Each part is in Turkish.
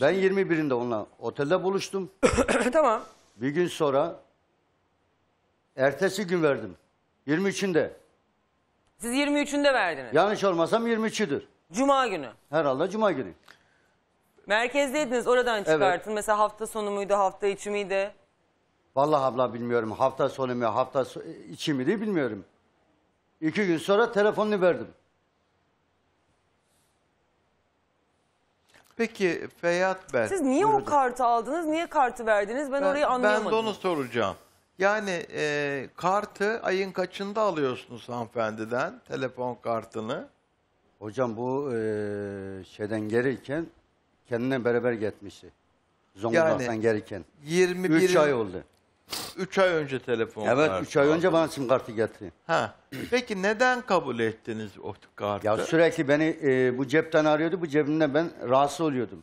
Ben 21'inde şey. onunla otelde buluştum. tamam. Bir gün sonra ertesi gün verdim. 23'ünde. Siz 23'ünde verdiniz. Yanlış olmasam 23'üdür. Cuma günü. Herhalde cuma günü. Merkezdeydiniz oradan çıkartın. Mesela hafta sonu muydu, hafta içi miydi? Vallahi abla bilmiyorum. Hafta sonu mu, hafta so- içi mi bilmiyorum. İki gün sonra telefonunu verdim. Peki Feyyat Bey, Siz niye buyurun. o kartı aldınız? Niye kartı verdiniz? Ben, ben orayı anlayamadım. Ben de onu soracağım. Yani e, kartı ayın kaçında alıyorsunuz hanımefendiden telefon kartını? Hocam bu e, şeyden gelirken kendine beraber gitmişti. Zonguldak'tan yani, gelirken. 21 3 ay oldu. 3 ay önce telefon Evet kartı 3 ay önce bana sim kartı getirdi. Ha. Peki neden kabul ettiniz o kartı? Ya sürekli beni e, bu cepten arıyordu. Bu cebimden ben rahatsız oluyordum.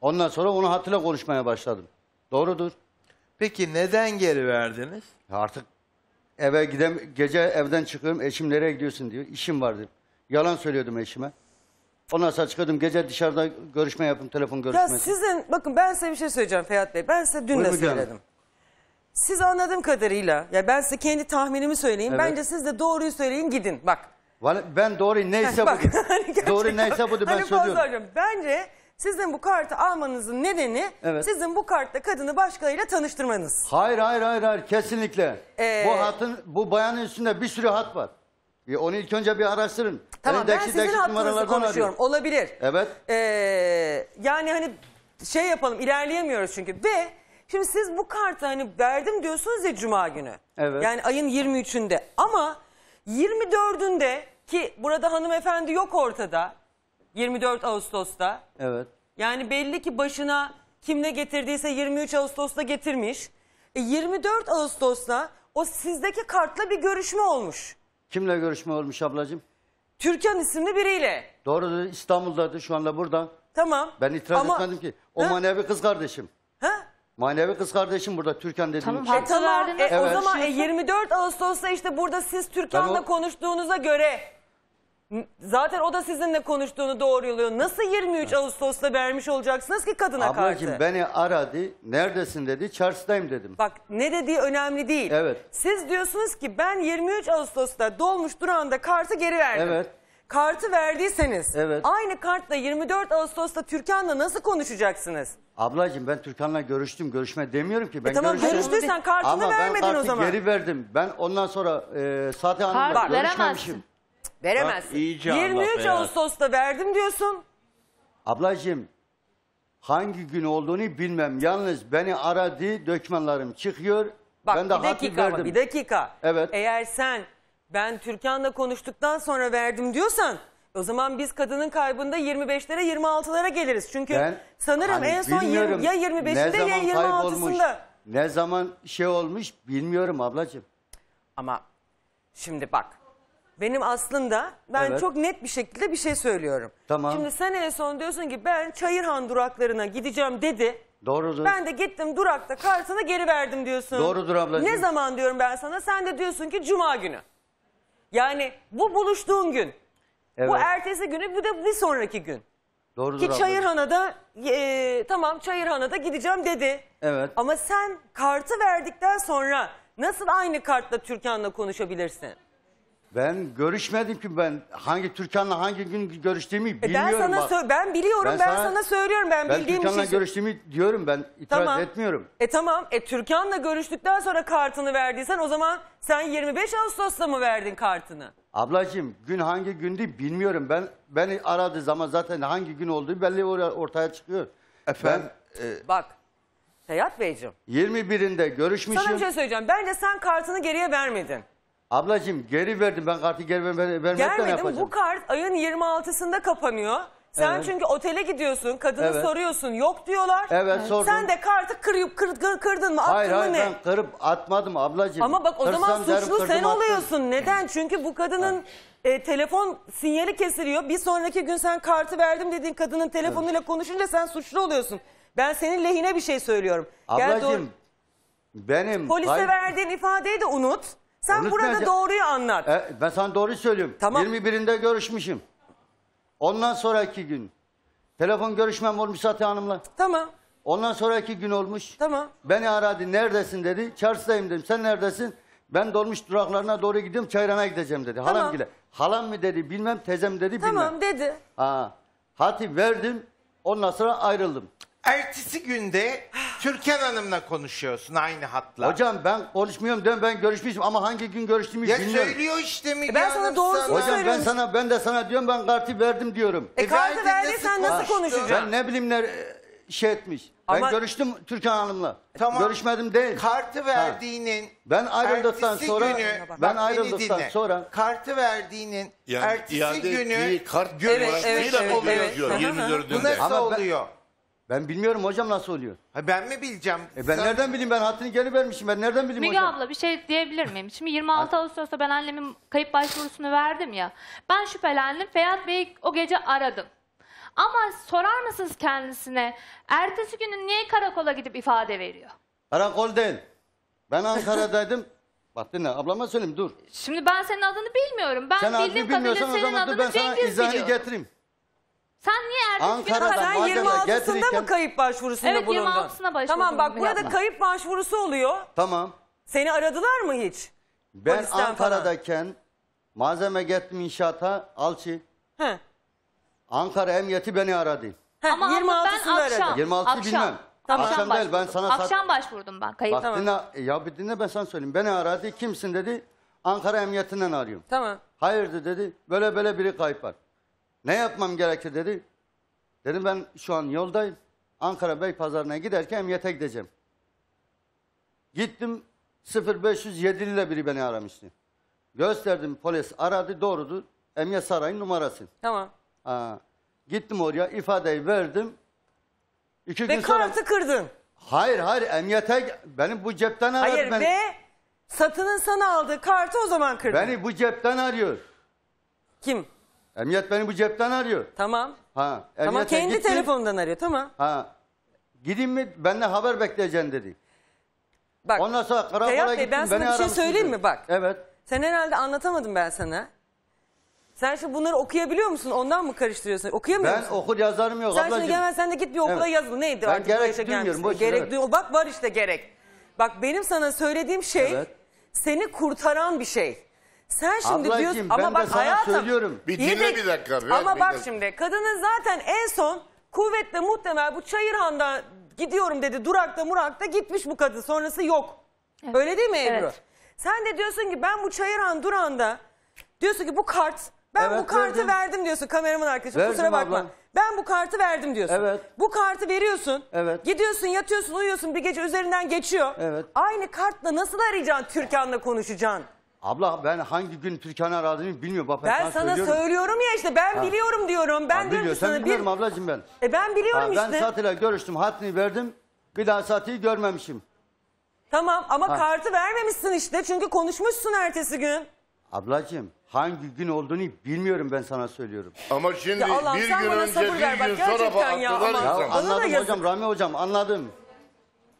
Ondan sonra onu hatırla konuşmaya başladım. Doğrudur. Peki neden geri verdiniz? Ya Artık eve gidem gece evden çıkıyorum. Eşim nereye gidiyorsun diyor. İşim var diyor. Yalan söylüyordum eşime. Ondan sonra çıkıyordum gece dışarıda görüşme yaptım telefon Ya görüşmesi. sizin bakın ben size bir şey söyleyeceğim Feyyat Bey. Ben size dün de Buyurun söyledim. Siz anladığım kadarıyla ya ben size kendi tahminimi söyleyeyim. Evet. Bence siz de doğruyu söyleyin gidin. Bak. Ben doğruyu neyse Bak, budur. hani gerçekten- neyse budur ben Hani söylüyorum. Bozlar'cığım, Bence sizin bu kartı almanızın nedeni Evet. sizin bu kartla kadını başkalarıyla tanıştırmanız. Hayır hayır hayır hayır kesinlikle. Ee, Bu hatın bu bayanın üstünde bir sürü hat var. Bir onu ilk önce bir araştırın. Tamam Elindeki ben sizin dakik hakkınızı konuşuyorum. arıyorum. Olabilir. Evet. Ee, yani hani şey yapalım ilerleyemiyoruz çünkü. Ve şimdi siz bu kartı hani verdim diyorsunuz ya cuma günü. Evet. Yani ayın 23'ünde ama 24'ünde ki burada hanımefendi yok ortada. 24 Ağustos'ta. Evet. Yani belli ki başına kim ne getirdiyse 23 Ağustos'ta getirmiş. E 24 Ağustos'ta o sizdeki kartla bir görüşme olmuş. Kimle görüşme olmuş ablacığım? Türkan isimli biriyle. Doğru dedi, İstanbul'daydı şu anda burada. Tamam. Ben itiraz Ama- etmedim ki. O Ha? manevi kız kardeşim. Ha? Manevi kız kardeşim burada Türkan dediğim Tamam, kişi. Şey. Ha, Tamam. E, verdiniz. O zaman e, 24 Ağustos'ta işte burada siz Türkan'la o- konuştuğunuza göre Zaten o da sizinle konuştuğunu doğruluyor. Nasıl 23 Ağustos'ta vermiş olacaksınız ki kadına karşı? Ablacığım beni aradı. Neredesin dedi. Çarşıdayım dedim. Bak ne dediği önemli değil. Evet. Siz diyorsunuz ki ben 23 Ağustos'ta dolmuş durağında kartı geri verdim. Evet. Kartı verdiyseniz Evet. aynı kartla 24 Ağustos'ta Türkan'la nasıl konuşacaksınız? Ablacığım ben Türkan'la görüştüm. Görüşme demiyorum ki. Ben e tamam görüştüm. görüştüysen kartını Ama ben vermedin o kartı zaman. geri verdim. Ben ondan sonra e, Sade Hanım'la Kart veremezsin. Veremezsin. Bak iyice 23 anlat Ağustos'ta verdim diyorsun. Ablacığım hangi gün olduğunu bilmem. Yalnız beni aradı dökmanlarım çıkıyor. Bak ben de bir dakika ama verdim. bir dakika. Evet. Eğer sen ben Türkan'la konuştuktan sonra verdim diyorsan o zaman biz kadının kaybında 25'lere 26'lara geliriz. Çünkü Ben sanırım hani en son bilmiyorum. ya Ne 25'inde ya 26'sında. kaybolmuş, Ne zaman şey olmuş bilmiyorum ablacığım. Ama şimdi bak benim aslında ben Evet. çok net bir şekilde bir şey söylüyorum. Tamam. Şimdi sen en son diyorsun ki ben Çayırhan duraklarına gideceğim dedi. Doğrudur. Ben de gittim durakta kartını geri verdim diyorsun. Doğrudur ablacığım. Ne zaman diyorum ben sana? Sen de diyorsun ki cuma günü. Yani bu buluştuğun gün. Evet. Bu ertesi günü bu da bir sonraki gün. Doğrudur Ki Çayırhan'a da e, tamam Çayırhan'a da gideceğim dedi. Evet. Ama sen kartı verdikten sonra nasıl aynı kartla Türkan'la konuşabilirsin? Ben görüşmedim ki ben hangi Türkan'la hangi gün görüştüğümü E bilmiyorum. ben sana bak. ben biliyorum ben, Ben sana, sana- söylüyorum ben, ben bildiğim şey Türkan'la şey. görüştüğümü diyorum ben itiraz Tamam. etmiyorum. E tamam. E Türkan'la görüştükten sonra kartını verdiysen o zaman sen 25 Ağustos'ta mı verdin kartını? Ablacığım gün hangi gündü bilmiyorum. Ben beni aradığı zaman zaten hangi gün olduğu belli or- ortaya çıkıyor. Efendim e, Bak. Seyat Beyciğim. Ben 21'inde görüşmüşüm. Sana bir şey söyleyeceğim. Bence sen kartını geriye vermedin. Ablacığım geri verdim ben kartı geri ver, ver, vermekten Gelmedim yapacağım. bu kart ayın 26'sında kapanıyor. Sen Evet. çünkü otele gidiyorsun, kadını Evet. soruyorsun, yok diyorlar. Evet, sordum. Sen de kartı kırıp kır- kır kırdın mı, attın Hayır mı hayır ben kırıp atmadım ablacığım. Ama bak o zaman Kırsam derim, suçlu kırdım, sen attım. oluyorsun. Neden? Çünkü bu kadının e, telefon sinyali kesiliyor. Bir sonraki gün sen kartı verdim dediğin kadının telefonuyla konuşunca sen suçlu oluyorsun. Ben senin lehine bir şey söylüyorum. Gel doğru- benim Polise verdiğin ifadeyi de unut. Sen burada Unutmayacak- doğruyu anlat. E, ben sana doğruyu söylüyorum. Tamam. 21'inde görüşmüşüm. Ondan sonraki gün. Telefon görüşmem olmuş Safiye Hanım'la. Tamam. Ondan sonraki gün olmuş. Tamam. Beni aradı. Neredesin dedi. Çarşıdayım dedim. Sen neredesin? Ben dolmuş duraklarına doğru gidiyorum. Çayran'a gideceğim dedi. Tamam. Halam gile. Halam mı dedi bilmem. Tezem dedi bilmem. Tamam dedi. Ha. Hati verdim. Ondan sonra ayrıldım. Ertesi günde ah. Türkan Hanım'la konuşuyorsun aynı hatla. Hocam ben konuşmuyorum diyorum ben görüşmüşüm ama hangi gün görüştüğümü ya bilmiyorum. söylüyor işte mi? E ben sana doğrusunu Hocam ben sana ben de sana diyorum ben kartı verdim diyorum. E, E kartı verdin, verdiysen nasıl nasıl konuşacaksın? Ben ne bileyim ne şey etmiş. Ama- Ben görüştüm Türkan Hanım'la. Tamam. Görüşmedim değil. Kartı verdiğinin Ben ayrıldıktan sonra- günü, ben ayrıldıktan sonra- kartı verdiğinin Yani ertesi günü ettiği kart evet, evet, evet, evet. Aha. Diyor, Aha. 24'ünde. Bu nasıl Ama ben- oluyor? Ben bilmiyorum hocam nasıl oluyor. Ha ben mi bileceğim? E ben Sen- nereden bileyim ben hattını geri vermişim. Ben nereden bileyim Müge hocam? abla bir şey diyebilir miyim? Şimdi 26 Ağustos'ta ben annemin kayıp başvurusunu verdim ya. Ben şüphelendim. Feyyat Bey'i o gece aradım. Ama sorar mısınız kendisine? Ertesi günü niye karakola gidip ifade veriyor? Karakol değil. Ben Ankara'daydım. Bak dinle ablama söyleyeyim dur. Şimdi ben senin adını bilmiyorum. Ben Sen adını bildiğim kadarıyla bilmiyorsan o senin zaman dur ben sana Cengiz izahını biliyorum. getireyim. Sen niye ertesi gün Sen 26'sında mı kayıp başvurusunda Evet, bulundun? 26'sına başvurdum. Tamam bak burada Yapma. kayıp başvurusu oluyor. Tamam. Seni aradılar mı hiç? Ben Polisten Ankara'dayken malzeme gettim inşaata alçı. He. Ankara emniyeti beni aradı. Heh, Ama abla ben 26'sında aradı. 26 akşam. bilmem. Tamam. Akşam değil, ben başvurdum. sana sat- başvurdum ben kayıp. Bak dinle, e, ya bir dinle ben sana söyleyeyim. Beni aradı kimsin dedi. Ankara emniyetinden arıyorum. Tamam. Hayırdır dedi. Böyle böyle biri kayıp var. Ne yapmam gerekir dedi. Dedim ben şu an yoldayım. Ankara Bey Pazarına giderken emniyete gideceğim. Gittim 0507 ile biri beni aramıştı. Gösterdim polis aradı doğrudu. Emniyet Sarayı'nın numarası. Tamam. Aa, gittim oraya ifadeyi verdim. İki Ve gün sonra... kartı kırdın. Hayır hayır emniyete beni bu cepten aradı. Hayır beni. ve satının sana aldığı kartı o zaman kırdın. Beni bu cepten arıyor. Kim? Emniyet beni bu cepten arıyor. Tamam. Ha, Tamam emniyete kendi gittim. telefonundan arıyor. Tamam. Ha, gideyim mi? Benle haber bekleyeceksin dedi. Bak. Ondan sonra karakola gittim. ben sana bir şey söyleyeyim dedi. mi? Bak. Evet. Sen herhalde anlatamadım ben sana. Sen şimdi bunları okuyabiliyor musun? Ondan mı karıştırıyorsun? Okuyamıyor Ben musun? okur yazarım yok Sen ablacığım. şimdi hemen sen de git bir okula Evet. yazıl. Neydi? Ben artık gerek bu yaşa duymuyorum, boş Gerek evet. duyuyor. Bak var işte gerek. Bak benim sana söylediğim şey Evet. seni kurtaran bir şey. Evet. Sen şimdi Ablacığım, diyorsun ama bak hayatım. söylüyorum. Bir dinle de- bir dakika, bir Ama dakika. bak şimdi kadının zaten en son kuvvetle muhtemel bu Çayırhan'da gidiyorum dedi. Durakta murakta gitmiş bu kadın. Sonrası yok. Öyle değil mi Ebru? Evet. Sen de diyorsun ki ben bu Çayırhan duranda diyorsun ki bu kart ben Evet, bu kartı verdim. verdim diyorsun kameraman arkadaşım kusura bakma. ablam. Ben bu kartı verdim diyorsun. Evet. Bu kartı veriyorsun. Evet. Gidiyorsun yatıyorsun uyuyorsun bir gece üzerinden geçiyor. Evet. Aynı kartla nasıl arayacaksın Türkan'la konuşacaksın? Abla ben hangi gün Türkan aradığımı bilmiyorum. ben, ben sana söylüyorum. söylüyorum ya işte ben ha. biliyorum diyorum. Ben ha, diyorum biliyor. sana biliyorum bir... ablacığım ben. E ben biliyorum ha, ben işte. Ben Sati'yle görüştüm hatını verdim. Bir daha Sati'yi görmemişim. Tamam ama ha. kartı vermemişsin işte çünkü konuşmuşsun ertesi gün. Ablacığım hangi gün olduğunu bilmiyorum ben sana söylüyorum. Ama şimdi ya Allah, bir gün önce bir gün sonra falan Ya, ya anladım hocam Rami hocam anladım.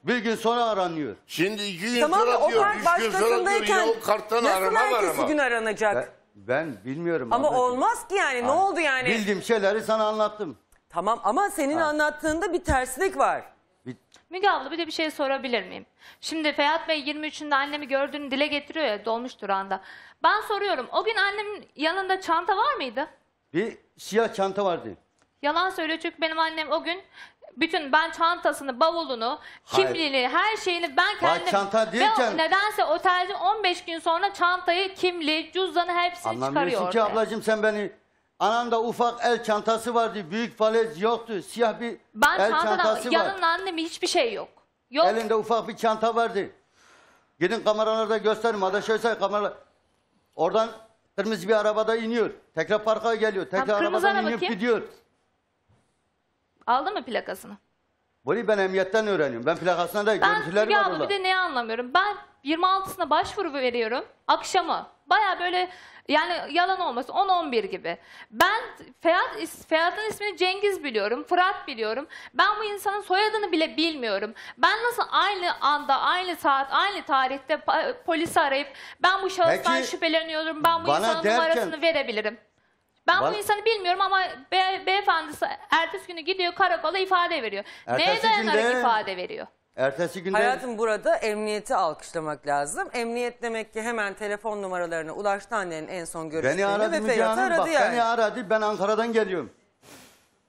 Bir gün sonra aranıyor. Şimdi iki gün Tamam sonra o diyor, kart üç gün başkasındayken o karttan nasıl arama var ertesi gün aranacak? Ben, ben bilmiyorum. Ama ablacığım. olmaz ki yani ne oldu yani? Bildiğim şeyleri sana anlattım. Tamam ama senin anlattığında bir terslik var. Bir- Müge abla bir de bir şey sorabilir miyim? Şimdi Feyyat Bey 23'ünde annemi gördüğünü dile getiriyor ya dolmuş durağında. Ben soruyorum o gün annemin yanında çanta var mıydı? Bir siyah çanta vardı. Yalan söylüyor çünkü benim annem o gün bütün ben çantasını, bavulunu, Hayır. kimliğini, her şeyini ben kendim... Bak çanta Ve nedense otelci 15 gün sonra çantayı, kimlik, cüzdanı hepsini anlamıyorsun çıkarıyor ki ortaya. ablacığım sen beni. Ananda ufak el çantası vardı. Büyük valiz yoktu. Siyah bir Ben el çantadan, çantası var. yanımda annemin hiçbir şey yok. Yok. Elinde ufak bir çanta vardı. Gidin kameralarda gösterin. Hadi şöyle kameralar. Oradan kırmızı bir arabada iniyor. Tekrar parka geliyor. Tekrar kırmızı arabadan araba inip kim? gidiyor. Aldın mı plakasını? Bunu ben emniyetten öğreniyorum. Ben plakasına da ben görüntüleri var orada. Ben bir de neyi anlamıyorum. Ben 26'sına başvuru veriyorum. Akşamı. Baya böyle yani yalan olmasın 10-11 gibi. Ben Ferhat, Ferhat'ın ismini Cengiz biliyorum, Fırat biliyorum. Ben bu insanın soyadını bile bilmiyorum. Ben nasıl aynı anda, aynı saat, aynı tarihte polisi arayıp ben bu şahıstan Peki, şüpheleniyorum, ben bu insanın derken, numarasını verebilirim. Ben Bana- bu insanı bilmiyorum ama be- beyefendisi ertesi günü gidiyor karakola ifade veriyor. Neye Ertesi dayanarak günde- ifade veriyor? Ertesi günde Hayatım burada emniyeti alkışlamak lazım. Emniyet demek ki hemen telefon numaralarına ulaştı annenin en son görüştüğünü beni aradı ve Müge Ferhat'ı aradı Bak yani. beni aradı. Ben Ankara'dan geliyorum.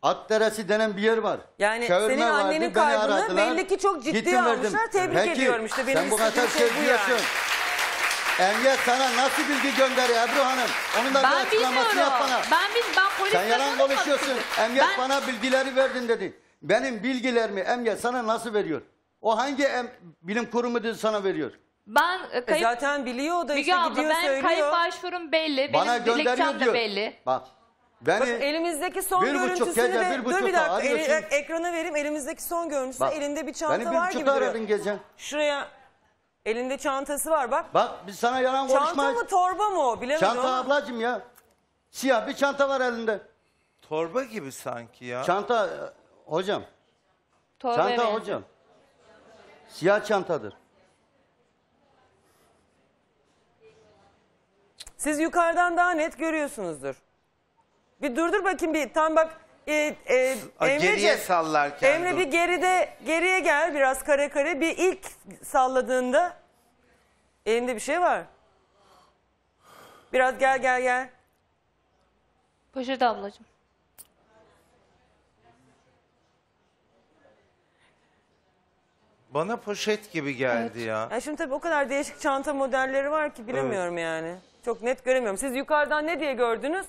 At denen bir yer var. Yani senin annenin beni kaybını belli ki çok ciddiye almışlar. Tebrik ediyorum işte benim Sen bu kadar şey şey yani. Emniyet sana nasıl bilgi gönderiyor Ebru Hanım? Onun da bir Ben açıklamasını yap bana. Ben bil, ben polisle Sen yalan konuşuyorsun. sizi. Ben- bana bilgileri verdin dedi. Benim bilgilerimi emniyet sana nasıl veriyor? O hangi em- bilim kurumu dedi sana veriyor? Ben e, E kayıp zaten biliyor da Müge işte abla gidiyor ben kayıp başvurum belli. Bana benim dilekçem de belli. Bak. Beni Bakın elimizdeki son Bir buçuk görüntüsünü gece, de bir dur bir dakika eli- arıyorsun. E, e, ekrana vereyim elimizdeki son görüntüsü Bak, elinde bir çanta var. beni bir var buçuk aradın gece. Şuraya Elinde çantası var bak. Bak biz sana yalan Çanta konuşmayız. mı torba mı o bilemedim Çanta ama. ablacığım ya. Siyah bir çanta var elinde. Torba gibi sanki ya. Çanta hocam. Torba Çanta benziyor. hocam. Siyah çantadır. Siz yukarıdan daha net görüyorsunuzdur. Bir durdur bakayım bir tam bak e, e, A, sallarken. Emre bir geride geriye gel biraz kare kare. Bir ilk salladığında elinde bir şey var. Biraz gel gel gel. Poşet ablacığım. Bana poşet gibi geldi ya. Yani şimdi tabii o kadar değişik çanta modelleri var ki bilemiyorum yani. Çok net göremiyorum. Siz yukarıdan ne diye gördünüz?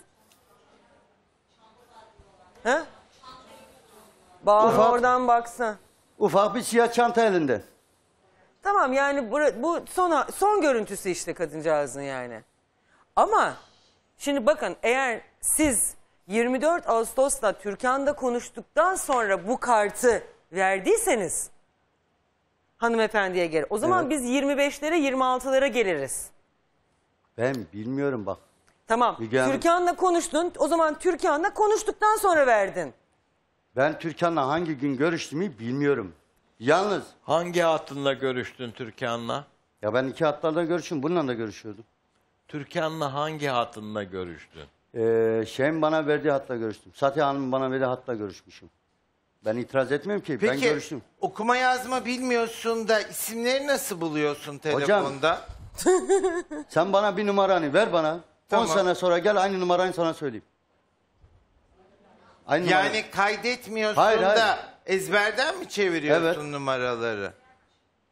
He? Bağır Ufak. oradan baksa. Ufak bir siyah çanta elinde. Tamam yani bu, bu son, son görüntüsü işte kadıncağızın yani. Ama şimdi bakın eğer siz 24 Ağustos'ta Türkan'da konuştuktan sonra bu kartı verdiyseniz hanımefendiye gelir. O zaman Evet. biz 25'lere 26'lara geliriz. Ben bilmiyorum bak. Tamam. Müge Türkan'la konuştun. O zaman Türkan'la konuştuktan sonra verdin. Ben Türkan'la hangi gün görüştüğümü bilmiyorum. Yalnız Hangi hattınla görüştün Türkan'la? ya ben iki hatlarla görüştüm. Bununla da görüşüyordum. Türkan'la hangi hattınla görüştün? Ee, şeyin bana verdiği hatla görüştüm. Satya Hanım bana verdiği hatla görüşmüşüm. Ben itiraz etmiyorum ki. ben Peki görüştüm. okuma yazma bilmiyorsun da isimleri nasıl buluyorsun telefonda? Sen bana bir numaranı ver bana. Tamam. 10 sene sonra gel aynı numarayı sana söyleyeyim. Aynı yani numarayı. kaydetmiyorsun Hayır, da hayır. ezberden mi çeviriyorsun Evet. numaraları?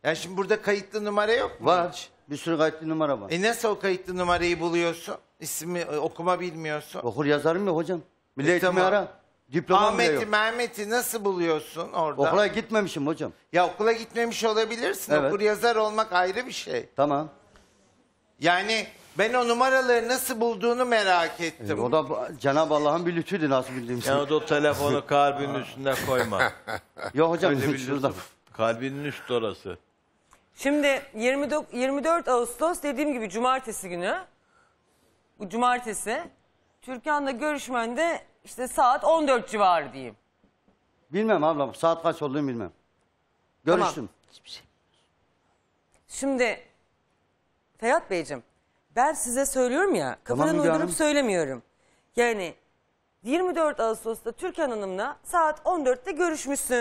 Yani şimdi burada kayıtlı numara yok mu Var. Bir sürü kayıtlı numara var. E nasıl o kayıtlı numarayı buluyorsun? İsmi e, okuma bilmiyorsun. Okur yazarım ya hocam. Milli E, eğitimi tamam. ara. Diplomam bile Ahmet'i, Mehmet'i nasıl buluyorsun orada? Okula gitmemişim hocam. Ya okula gitmemiş olabilirsin. Evet. Okur yazar olmak ayrı bir şey. Tamam. Yani ben o numaraları nasıl bulduğunu merak ettim. E, o da Cenab-ı Allah'ın bir lütfüydü nasıl bildiğim şey. o telefonu kalbinin üstüne koyma. Yok hocam Öyle şurada. lütuf. Kalbinin üst orası. Şimdi 24 Ağustos dediğim gibi cumartesi günü. Bu cumartesi. Türkan'la görüşmen işte saat 14 civarı diyeyim. Bilmem ablam saat kaç olduğunu bilmem. Görüştüm. Tamam. Şey. Şimdi Feyyat Beyciğim ben size söylüyorum ya kafadan Müge uydurup söylemiyorum. Yani 24 Ağustos'ta Türkan Hanım'la saat 14'te görüşmüşsün.